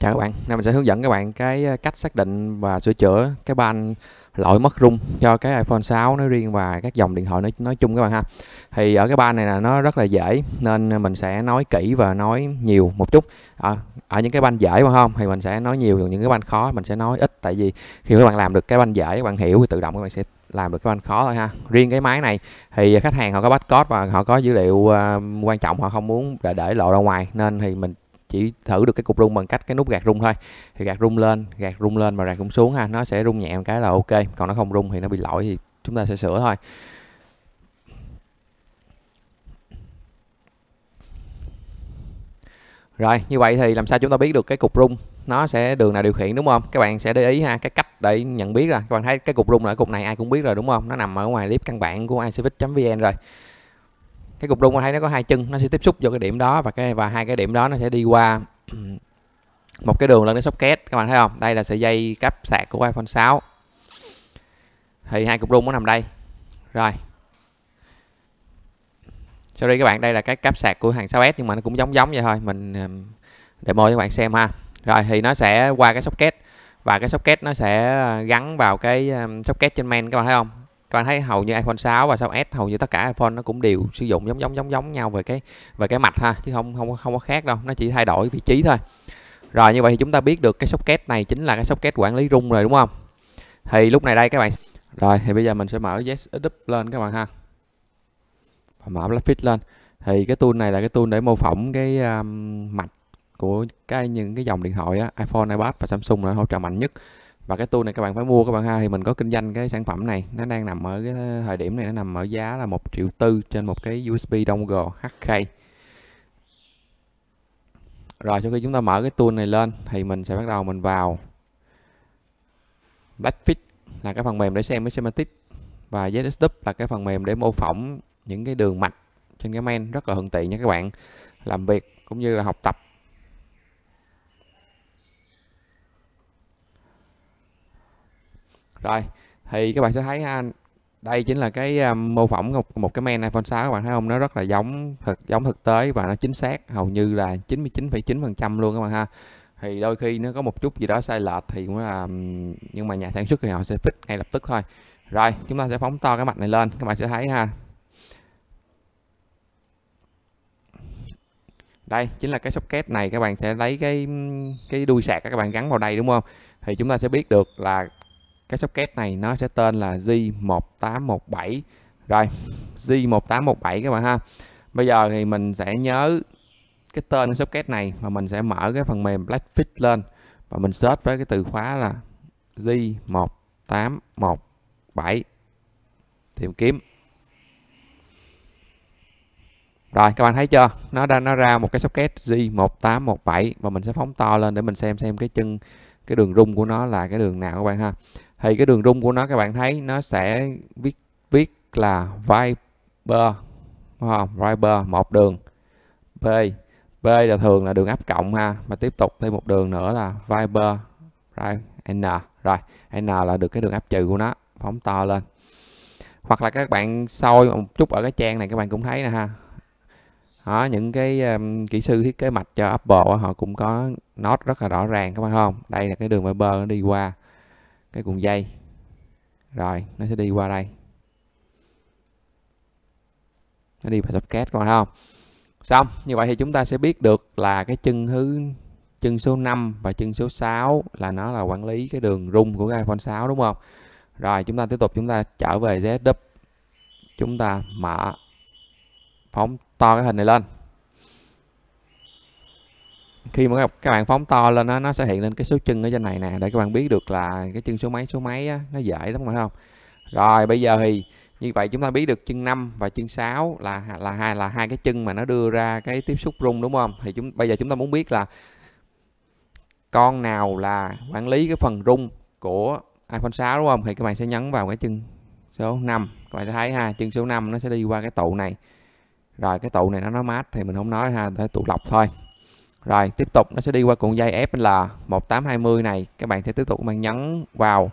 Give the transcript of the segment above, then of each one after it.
Chào các bạn, nay mình sẽ hướng dẫn các bạn cái ờ, cách xác định và sửa chữa cái ban lỗi mất rung cho cái iPhone 6 nói riêng và các dòng điện thoại nói, nói chung các bạn ha. Thì ở cái ban này là nó rất là dễ nên mình sẽ nói kỹ và nói nhiều một chút. À, ở những cái ban dễ mà không thì mình sẽ nói nhiều còn những cái ban khó mình sẽ nói ít tại vì khi các bạn làm được cái ban dễ các bạn hiểu thì tự động các bạn sẽ làm được cái ban khó thôi ha riêng cái máy này thì khách hàng họ có bắt code và họ có dữ liệu uh, quan trọng họ không muốn để để lộ ra ngoài nên thì mình chỉ thử được cái cục rung bằng cách cái nút gạt rung thôi thì gạt rung lên gạt rung lên và gạt rung xuống ha nó sẽ rung nhẹ một cái là ok còn nó không rung thì nó bị lỗi thì chúng ta sẽ sửa thôi Rồi, như vậy thì làm sao chúng ta biết được cái cục rung nó sẽ đường nào điều khiển đúng không? Các bạn sẽ để ý ha, cái cách để nhận biết rồi. Các bạn thấy cái cục rung là cục này ai cũng biết rồi đúng không? Nó nằm ở ngoài clip căn bản của icefix.vn rồi cái cục rung anh thấy nó có hai chân nó sẽ tiếp xúc vô cái điểm đó và cái và hai cái điểm đó nó sẽ đi qua một cái đường lên đến socket các bạn thấy không đây là sợi dây cáp sạc của iPhone 6 thì hai cục rung nó nằm đây rồi sorry các bạn đây là cái cáp sạc của hàng 6s nhưng mà nó cũng giống giống vậy thôi mình để cho các bạn xem ha rồi thì nó sẽ qua cái socket và cái socket nó sẽ gắn vào cái socket trên main các bạn thấy không các bạn thấy hầu như iPhone 6 và 6s hầu như tất cả iPhone nó cũng đều sử dụng giống giống giống giống nhau về cái về cái mạch ha chứ không không không có khác đâu nó chỉ thay đổi vị trí thôi rồi như vậy thì chúng ta biết được cái socket này chính là cái socket quản lý rung rồi đúng không thì lúc này đây các bạn rồi thì bây giờ mình sẽ mở ZXUp lên các bạn ha và mở fit lên thì cái tool này là cái tool để mô phỏng cái um, mạch của cái những cái dòng điện thoại á, iPhone, iPad và Samsung nó hỗ trợ mạnh nhất và cái tool này các bạn phải mua các bạn ha thì mình có kinh doanh cái sản phẩm này nó đang nằm ở cái thời điểm này nó nằm ở giá là một triệu tư trên một cái USB dongle HK rồi sau khi chúng ta mở cái tool này lên thì mình sẽ bắt đầu mình vào Blackfit là cái phần mềm để xem cái semantic và ZSW là cái phần mềm để mô phỏng những cái đường mạch trên cái main rất là thuận tiện nha các bạn làm việc cũng như là học tập rồi thì các bạn sẽ thấy ha đây chính là cái uh, mô phỏng một, một cái men iPhone 6 các bạn thấy không nó rất là giống thật giống thực tế và nó chính xác hầu như là 99,9% luôn các bạn ha thì đôi khi nó có một chút gì đó sai lệch thì cũng là nhưng mà nhà sản xuất thì họ sẽ fix ngay lập tức thôi rồi chúng ta sẽ phóng to cái mặt này lên các bạn sẽ thấy ha đây chính là cái socket này các bạn sẽ lấy cái cái đuôi sạc các bạn gắn vào đây đúng không thì chúng ta sẽ biết được là cái socket này nó sẽ tên là G1817 rồi G1817 các bạn ha bây giờ thì mình sẽ nhớ cái tên cái socket này và mình sẽ mở cái phần mềm blackfish lên và mình search với cái từ khóa là G1817 tìm kiếm rồi các bạn thấy chưa nó ra nó ra một cái socket G1817 và mình sẽ phóng to lên để mình xem xem cái chân cái đường rung của nó là cái đường nào các bạn ha thì cái đường rung của nó các bạn thấy nó sẽ viết viết là Viber đúng không? Viber một đường b b là thường là đường áp cộng ha mà tiếp tục thêm một đường nữa là Viber rồi N rồi N là được cái đường áp trừ của nó phóng to lên hoặc là các bạn soi một chút ở cái trang này các bạn cũng thấy nè ha đó, những cái um, kỹ sư thiết kế mạch cho Apple họ cũng có nốt rất là rõ ràng các bạn không đây là cái đường Viber đi qua cái cuộn dây rồi nó sẽ đi qua đây nó đi vào socket còn không xong như vậy thì chúng ta sẽ biết được là cái chân thứ chân số 5 và chân số 6 là nó là quản lý cái đường rung của cái iPhone 6 đúng không rồi chúng ta tiếp tục chúng ta trở về Z chúng ta mở phóng to cái hình này lên khi mà các bạn phóng to lên nó nó sẽ hiện lên cái số chân ở trên này nè để các bạn biết được là cái chân số mấy số mấy á, nó dễ lắm phải không rồi bây giờ thì như vậy chúng ta biết được chân 5 và chân 6 là là hai là hai cái chân mà nó đưa ra cái tiếp xúc rung đúng không thì chúng bây giờ chúng ta muốn biết là con nào là quản lý cái phần rung của iPhone 6 đúng không thì các bạn sẽ nhấn vào cái chân số 5 các bạn sẽ thấy ha chân số 5 nó sẽ đi qua cái tụ này rồi cái tụ này nó nó mát thì mình không nói ha phải tụ lọc thôi rồi tiếp tục nó sẽ đi qua cuộn dây FL 1820 này các bạn sẽ tiếp tục mang nhấn vào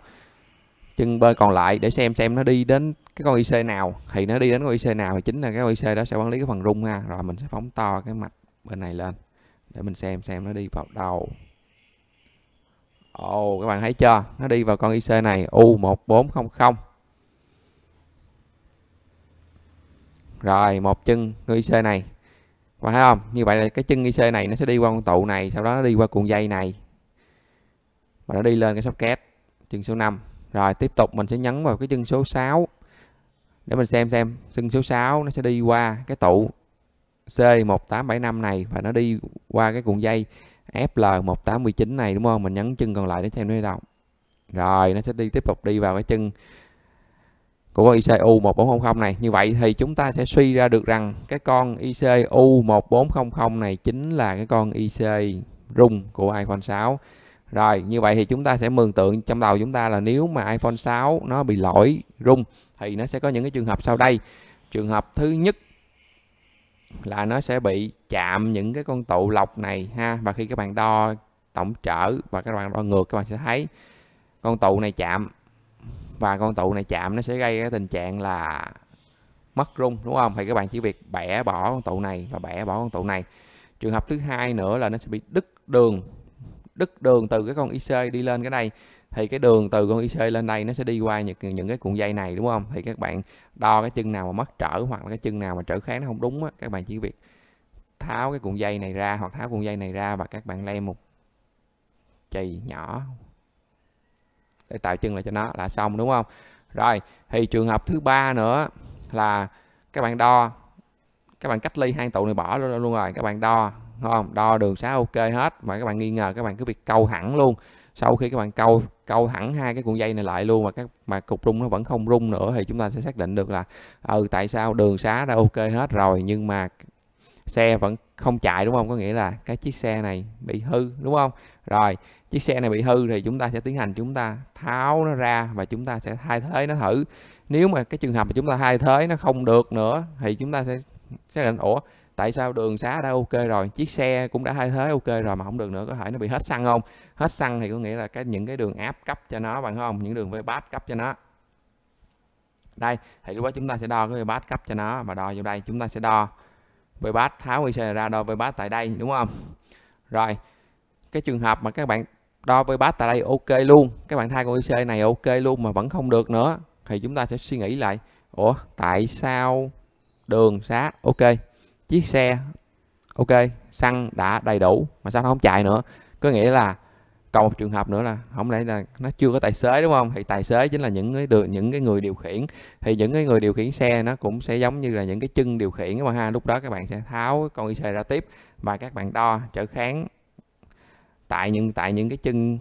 chân bên còn lại để xem xem nó đi đến cái con IC nào thì nó đi đến con IC nào thì chính là cái con IC đó sẽ quản lý cái phần rung ha rồi mình sẽ phóng to cái mặt bên này lên để mình xem xem nó đi vào đầu Ồ oh, các bạn thấy chưa nó đi vào con IC này U1400 rồi một chân IC này qua thấy không như vậy là cái chân IC này nó sẽ đi qua con tụ này sau đó nó đi qua cuộn dây này và nó đi lên cái socket chân số 5 rồi tiếp tục mình sẽ nhấn vào cái chân số 6 để mình xem xem chân số 6 nó sẽ đi qua cái tụ C1875 này và nó đi qua cái cuộn dây FL1819 này đúng không mình nhấn chân còn lại để xem nó đi đâu rồi nó sẽ đi tiếp tục đi vào cái chân của con ICU 1400 này. Như vậy thì chúng ta sẽ suy ra được rằng cái con ICU 1400 này chính là cái con IC rung của iPhone 6. Rồi, như vậy thì chúng ta sẽ mường tượng trong đầu chúng ta là nếu mà iPhone 6 nó bị lỗi rung thì nó sẽ có những cái trường hợp sau đây. Trường hợp thứ nhất là nó sẽ bị chạm những cái con tụ lọc này ha và khi các bạn đo tổng trở và các bạn đo ngược các bạn sẽ thấy con tụ này chạm và con tụ này chạm nó sẽ gây cái tình trạng là mất rung đúng không thì các bạn chỉ việc bẻ bỏ con tụ này và bẻ bỏ con tụ này trường hợp thứ hai nữa là nó sẽ bị đứt đường đứt đường từ cái con IC đi lên cái này thì cái đường từ con IC lên đây nó sẽ đi qua những những cái cuộn dây này đúng không thì các bạn đo cái chân nào mà mất trở hoặc là cái chân nào mà trở kháng nó không đúng á các bạn chỉ việc tháo cái cuộn dây này ra hoặc tháo cuộn dây này ra và các bạn lem một chì nhỏ để tạo chân lại cho nó là xong đúng không rồi thì trường hợp thứ ba nữa là các bạn đo các bạn cách ly hai tụ này bỏ luôn, rồi các bạn đo không đo đường xá ok hết mà các bạn nghi ngờ các bạn cứ việc câu thẳng luôn sau khi các bạn câu câu thẳng hai cái cuộn dây này lại luôn mà các mà cục rung nó vẫn không rung nữa thì chúng ta sẽ xác định được là ừ tại sao đường xá đã ok hết rồi nhưng mà xe vẫn không chạy đúng không có nghĩa là cái chiếc xe này bị hư đúng không rồi chiếc xe này bị hư thì chúng ta sẽ tiến hành chúng ta tháo nó ra và chúng ta sẽ thay thế nó thử nếu mà cái trường hợp mà chúng ta thay thế nó không được nữa thì chúng ta sẽ xác định ủa tại sao đường xá đã ok rồi chiếc xe cũng đã thay thế ok rồi mà không được nữa có thể nó bị hết xăng không hết xăng thì có nghĩa là cái những cái đường áp cấp cho nó bạn không những đường bát cấp cho nó đây thì lúc đó chúng ta sẽ đo cái bát cấp cho nó mà đo vô đây chúng ta sẽ đo VBAS tháo ICR ra đo VBAS tại đây đúng không rồi cái trường hợp mà các bạn đo VBAS tại đây ok luôn các bạn thay con IC này ok luôn mà vẫn không được nữa thì chúng ta sẽ suy nghĩ lại ủa tại sao đường xá ok chiếc xe ok xăng đã đầy đủ mà sao nó không chạy nữa có nghĩa là còn một trường hợp nữa là không lẽ là nó chưa có tài xế đúng không thì tài xế chính là những cái được những cái người điều khiển thì những cái người điều khiển xe nó cũng sẽ giống như là những cái chân điều khiển các bạn ha lúc đó các bạn sẽ tháo con IC ra tiếp và các bạn đo trở kháng tại những tại những cái chân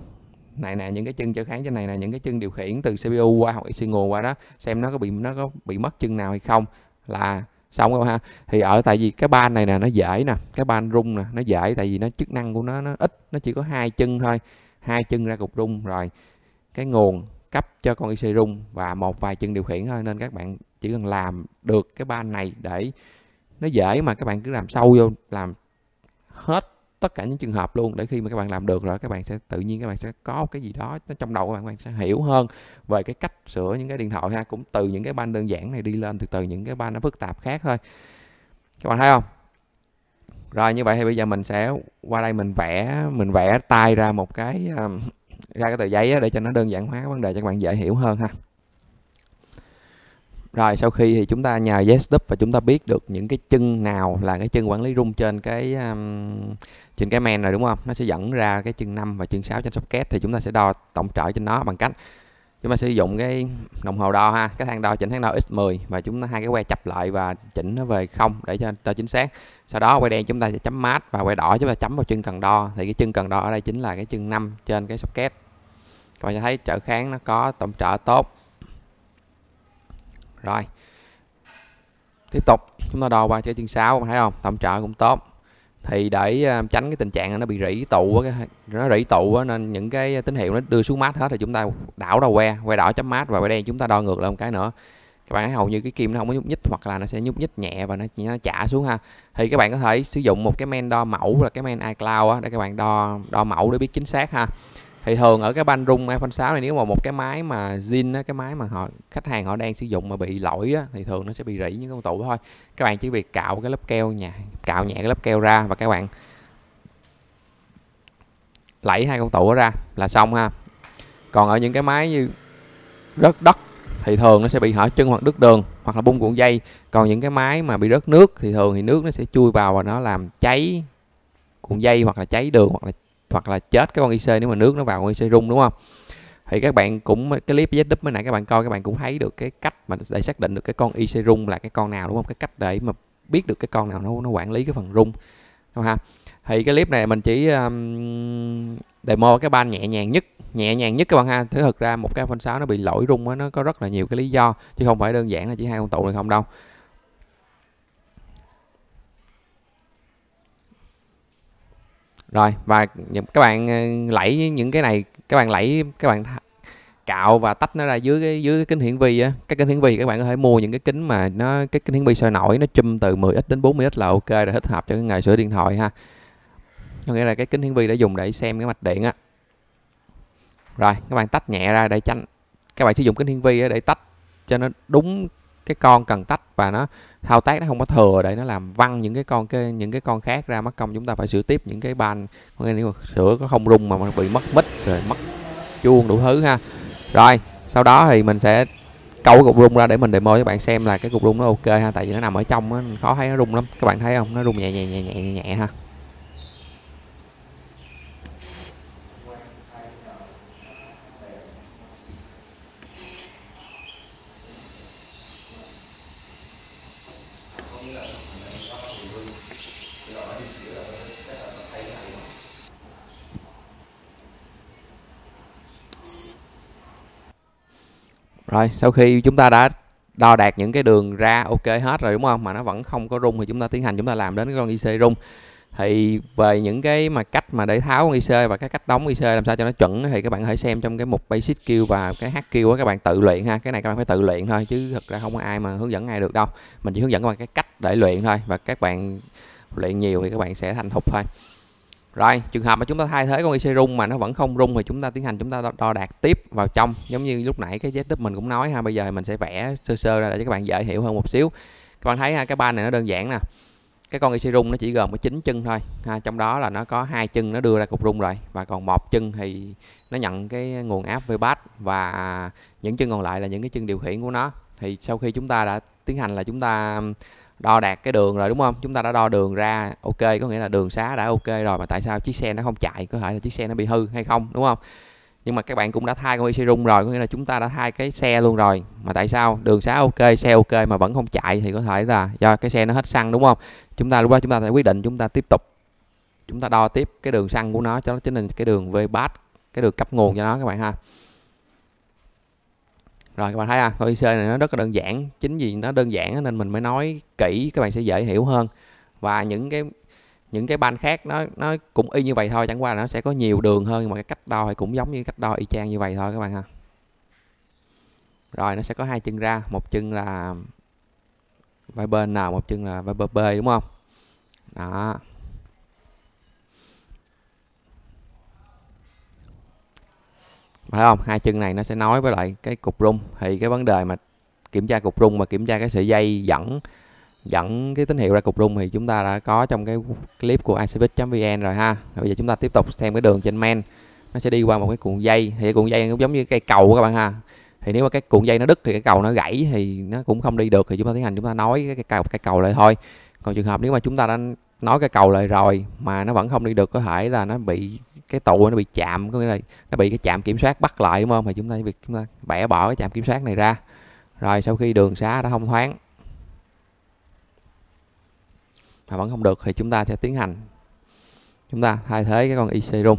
này nè những cái chân trở kháng trên này là những cái chân điều khiển từ CPU qua hoặc IC nguồn qua đó xem nó có bị nó có bị mất chân nào hay không là xong rồi ha thì ở tại vì cái ban này nè nó dễ nè cái ban rung nè nó dễ tại vì nó chức năng của nó nó ít nó chỉ có hai chân thôi hai chân ra cục rung rồi cái nguồn cấp cho con IC rung và một vài chân điều khiển thôi nên các bạn chỉ cần làm được cái ban này để nó dễ mà các bạn cứ làm sâu vô làm hết tất cả những trường hợp luôn để khi mà các bạn làm được rồi các bạn sẽ tự nhiên các bạn sẽ có cái gì đó nó trong đầu các bạn, các bạn sẽ hiểu hơn về cái cách sửa những cái điện thoại ha cũng từ những cái ban đơn giản này đi lên từ từ những cái ban nó phức tạp khác thôi các bạn thấy không rồi như vậy thì bây giờ mình sẽ qua đây mình vẽ mình vẽ tay ra một cái um, ra cái tờ giấy để cho nó đơn giản hóa vấn đề cho các bạn dễ hiểu hơn ha rồi sau khi thì chúng ta nhờ YesDub và chúng ta biết được những cái chân nào là cái chân quản lý rung trên cái um, trên cái men rồi đúng không? Nó sẽ dẫn ra cái chân 5 và chân 6 trên socket thì chúng ta sẽ đo tổng trở trên nó bằng cách chúng ta sử dụng cái đồng hồ đo ha cái thang đo chỉnh thang đo x10 và chúng ta hai cái que chập lại và chỉnh nó về không để cho đo chính xác sau đó que đen chúng ta sẽ chấm mát và que đỏ chúng ta chấm vào chân cần đo thì cái chân cần đo ở đây chính là cái chân 5 trên cái socket các bạn sẽ thấy trở kháng nó có tổng trợ tốt rồi tiếp tục chúng ta đo qua cái chân 6 bạn thấy không tổng trợ cũng tốt thì để à, tránh cái tình trạng nó bị rỉ tụ nó rỉ tụ nên những cái tín hiệu nó đưa xuống mát hết thì chúng ta đảo đầu que que đỏ chấm mát và que đen chúng ta đo ngược lại một cái nữa các bạn thấy hầu như cái kim nó không có nhúc nhích hoặc là nó sẽ nhúc nhích nhẹ và nó nó chả xuống ha thì các bạn có thể sử dụng một cái men đo mẫu là cái men iCloud á để các bạn đo đo mẫu để biết chính xác ha thì thường ở cái banh rung iPhone 6 này nếu mà một cái máy mà zin cái máy mà họ khách hàng họ đang sử dụng mà bị lỗi á, thì thường nó sẽ bị rỉ những con tụ thôi các bạn chỉ việc cạo cái lớp keo nhà cạo nhẹ cái lớp keo ra và các bạn lẫy hai con tụ ra là xong ha còn ở những cái máy như rớt đất thì thường nó sẽ bị hở chân hoặc đứt đường hoặc là bung cuộn dây còn những cái máy mà bị rớt nước thì thường thì nước nó sẽ chui vào và nó làm cháy cuộn dây hoặc là cháy đường hoặc là hoặc là chết cái con IC nếu mà nước nó vào con IC rung đúng không thì các bạn cũng cái clip với đúp mới nãy các bạn coi các bạn cũng thấy được cái cách mà để xác định được cái con IC rung là cái con nào đúng không cái cách để mà biết được cái con nào nó nó quản lý cái phần rung đúng ha thì cái clip này mình chỉ um, demo cái ban nhẹ nhàng nhất nhẹ nhàng nhất các bạn ha thứ thực ra một cái phân 6 nó bị lỗi rung đó, nó có rất là nhiều cái lý do chứ không phải đơn giản là chỉ hai con tụ này không đâu rồi và các bạn ờ, lẫy những cái này các bạn lẫy các bạn cạo và tách nó ra dưới cái dưới cái kính hiển vi á cái kính hiển vi các bạn có thể mua những cái kính mà nó cái kính hiển vi soi nổi nó chum từ 10x đến 40x là ok rồi thích hợp cho cái ngày sửa điện thoại ha có nghĩa là cái kính hiển vi để dùng để xem cái mạch điện á rồi các bạn tách nhẹ ra để tránh các bạn sử dụng kính hiển vi để tách cho nó đúng cái con cần tách và nó thao tác nó không có thừa để nó làm văng những cái con cái những cái con khác ra mất công chúng ta phải sửa tiếp những cái ban có nghĩa là sửa có không rung mà bị mất mít rồi mất chuông đủ thứ ha rồi sau đó thì mình sẽ câu cái cục rung ra để mình demo cho bạn xem là cái cục rung nó ok ha tại vì nó nằm ở trong á khó thấy nó rung lắm các bạn thấy không nó rung nhẹ nhẹ nhẹ nhẹ nhẹ ha rồi sau khi chúng ta đã đo đạt những cái đường ra ok hết rồi đúng không mà nó vẫn không có rung thì chúng ta tiến hành chúng ta làm đến cái con IC rung thì về những cái mà cách mà để tháo con IC và cái cách đóng IC làm sao cho nó chuẩn thì các bạn hãy xem trong cái mục basic skill và cái hack á các bạn tự luyện ha cái này các bạn phải tự luyện thôi chứ thực ra không có ai mà hướng dẫn ai được đâu mình chỉ hướng dẫn các bạn cái cách để luyện thôi và các bạn luyện nhiều thì các bạn sẽ thành thục thôi rồi, trường hợp mà chúng ta thay thế con IC rung mà nó vẫn không rung thì chúng ta tiến hành chúng ta đo, đo đạt tiếp vào trong. Giống như lúc nãy cái tiếp mình cũng nói ha, bây giờ mình sẽ vẽ sơ sơ ra để cho các bạn dễ hiểu hơn một xíu. Các bạn thấy ha, cái ban này nó đơn giản nè. Cái con IC rung nó chỉ gồm có 9 chân thôi. Ha, trong đó là nó có hai chân nó đưa ra cục rung rồi và còn một chân thì nó nhận cái nguồn áp VBAS và những chân còn lại là những cái chân điều khiển của nó. Thì sau khi chúng ta đã tiến hành là chúng ta đo đạt cái đường rồi đúng không chúng ta đã đo đường ra ok có nghĩa là đường xá đã ok rồi mà tại sao chiếc xe nó không chạy có thể là chiếc xe nó bị hư hay không đúng không nhưng mà các bạn cũng đã thay con rung rồi có nghĩa là chúng ta đã thay cái xe luôn rồi mà tại sao đường xá ok xe ok mà vẫn không chạy thì có thể là do cái xe nó hết xăng đúng không chúng ta lúc đó chúng ta sẽ quyết định chúng ta tiếp tục chúng ta đo tiếp cái đường xăng của nó cho nó chính là cái đường V bát cái đường cấp nguồn cho nó các bạn ha rồi các bạn thấy à coi IC này nó rất là đơn giản chính vì nó đơn giản nên mình mới nói kỹ các bạn sẽ dễ hiểu hơn và những cái những cái ban khác nó nó cũng y như vậy thôi chẳng qua là nó sẽ có nhiều đường hơn nhưng mà cái cách đo thì cũng giống như cách đo y chang như vậy thôi các bạn ha rồi nó sẽ có hai chân ra một chân là vai bên nào một chân là vai bên b đúng không đó phải không hai chân này nó sẽ nói với lại cái cục rung thì cái vấn đề mà kiểm tra cục rung và kiểm tra cái sợi dây dẫn dẫn cái tín hiệu ra cục rung thì chúng ta đã có trong cái clip của iCervice.vn rồi ha bây giờ chúng ta tiếp tục xem cái đường trên men nó sẽ đi qua một cái cuộn dây thì cái cuộn dây cũng giống như cây cầu các bạn ha thì nếu mà cái cuộn dây nó đứt thì cái cầu nó gãy thì nó cũng không đi được thì chúng ta tiến hành chúng ta nói cái cầu cái cầu lại thôi còn trường hợp nếu mà chúng ta đang nói cái cầu lại rồi mà nó vẫn không đi được có thể là nó bị cái tụ nó bị chạm có nghĩa là nó bị cái chạm kiểm soát bắt lại đúng không thì chúng ta việc chúng ta bẻ bỏ cái chạm kiểm soát này ra rồi sau khi đường xá đã thông thoáng mà vẫn không được thì chúng ta sẽ tiến hành chúng ta thay thế cái con IC room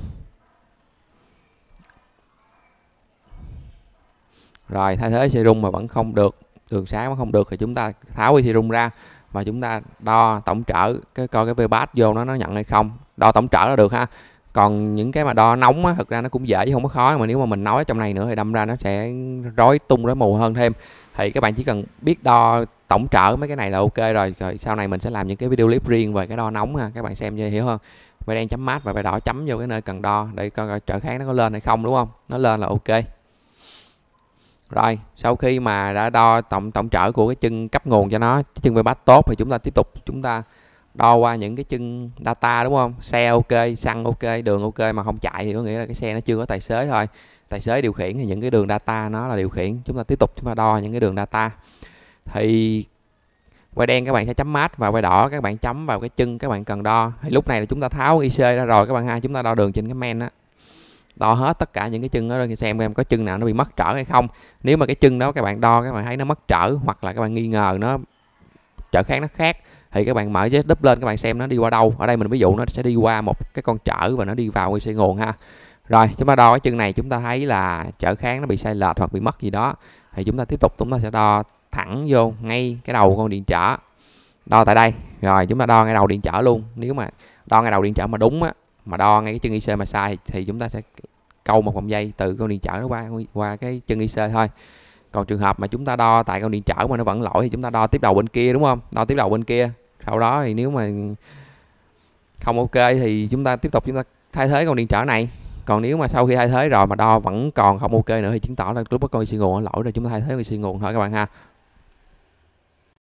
rồi thay thế IC room mà vẫn không được đường xá vẫn không được thì chúng ta tháo IC room ra và chúng ta đo tổng trở cái coi cái vbat vô nó nó nhận hay không đo tổng trở là được ha còn những cái mà đo nóng á, thật ra nó cũng dễ chứ không có khó mà nếu mà mình nói trong này nữa thì đâm ra nó sẽ rối tung rối mù hơn thêm thì các bạn chỉ cần biết đo tổng trở mấy cái này là ok rồi rồi sau này mình sẽ làm những cái video clip riêng về cái đo nóng ha các bạn xem cho hiểu hơn vải đen chấm mát và vải đỏ chấm vô cái nơi cần đo để coi, coi trở kháng nó có lên hay không đúng không nó lên là ok rồi, sau khi mà đã đo tổng tổng trở của cái chân cấp nguồn cho nó, chân vai bát tốt thì chúng ta tiếp tục chúng ta đo qua những cái chân data đúng không? Xe ok, xăng ok, đường ok mà không chạy thì có nghĩa là cái xe nó chưa có tài xế thôi. Tài xế điều khiển thì những cái đường data nó là điều khiển. Chúng ta tiếp tục chúng ta đo những cái đường data. Thì quay đen các bạn sẽ chấm mát và quay đỏ các bạn chấm vào cái chân các bạn cần đo. Thì lúc này là chúng ta tháo IC ra rồi các bạn ha, chúng ta đo đường trên cái men á đo hết tất cả những cái chân đó xem em có chân nào nó bị mất trở hay không nếu mà cái chân đó các bạn đo các bạn thấy nó mất trở hoặc là các bạn nghi ngờ nó trở kháng nó khác thì các bạn mở dép đúp lên các bạn xem nó đi qua đâu ở đây mình ví dụ nó sẽ đi qua một cái con trở và nó đi vào cái xe nguồn ha rồi chúng ta đo cái chân này chúng ta thấy là trở kháng nó bị sai lệch hoặc bị mất gì đó thì chúng ta tiếp tục chúng ta sẽ đo thẳng vô ngay cái đầu con điện trở đo tại đây rồi chúng ta đo ngay đầu điện trở luôn nếu mà đo ngay đầu điện trở mà đúng á mà đo ngay cái chân IC mà sai thì chúng ta sẽ câu một vòng dây từ con điện trở nó qua qua cái chân IC thôi còn trường hợp mà chúng ta đo tại con điện trở mà nó vẫn lỗi thì chúng ta đo tiếp đầu bên kia đúng không đo tiếp đầu bên kia sau đó thì nếu mà không ok thì chúng ta tiếp tục chúng ta thay thế con điện trở này còn nếu mà sau khi thay thế rồi mà đo vẫn còn không ok nữa thì chứng tỏ là lúc đó con IC nguồn lỗi rồi chúng ta thay thế con IC nguồn thôi các bạn ha